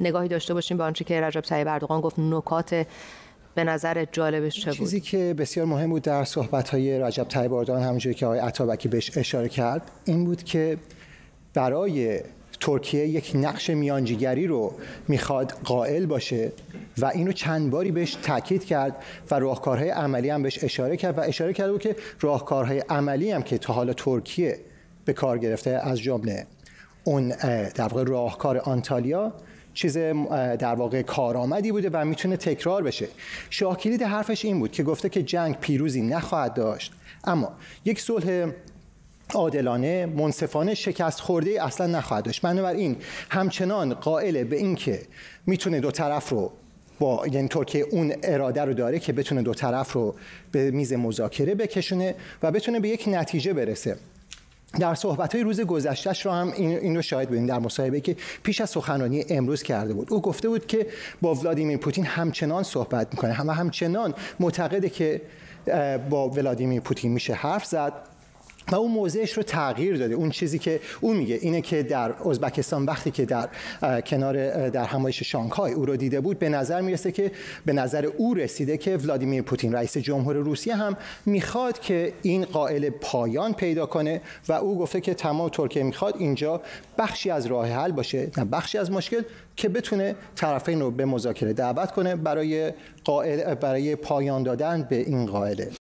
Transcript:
نگاهی داشته باشیم به آنچه که رجب طیب اردوغان گفت نکات به نظر جالبش چه بود چیزی که بسیار مهم بود در صحبت های رجب طیب اردوغان همونجوری که آقای عطابکی بهش اشاره کرد این بود که برای ترکیه یک نقش میانجیگری رو میخواد قائل باشه و اینو چند باری بهش تاکید کرد و راهکارهای عملی هم بهش اشاره کرد و اشاره کرد بود که راهکارهای عملی هم که تا حالا ترکیه به کار گرفته از جمله اون در واقع راهکار آنتالیا چیز در واقع کارآمدی بوده و میتونه تکرار بشه شاه کلید حرفش این بود که گفته که جنگ پیروزی نخواهد داشت اما یک صلح عادلانه منصفانه شکست خورده اصلا نخواهد داشت بنابراین همچنان قائل به اینکه میتونه دو طرف رو با یعنی طور که اون اراده رو داره که بتونه دو طرف رو به میز مذاکره بکشونه و بتونه به یک نتیجه برسه در صحبت های روز گذشتش رو هم این رو شاهد بودیم در مصاحبه که پیش از سخنرانی امروز کرده بود او گفته بود که با ولادیمیر پوتین همچنان صحبت میکنه و همچنان معتقده که با ولادیمیر پوتین میشه حرف زد و اون موضعش رو تغییر داده اون چیزی که او میگه اینه که در ازبکستان وقتی که در کنار در همایش شانگهای او رو دیده بود به نظر میرسه که به نظر او رسیده که ولادیمیر پوتین رئیس جمهور روسیه هم میخواد که این قائل پایان پیدا کنه و او گفته که تمام ترکیه میخواد اینجا بخشی از راه حل باشه نه بخشی از مشکل که بتونه طرفین رو به مذاکره دعوت کنه برای قائل برای پایان دادن به این قائله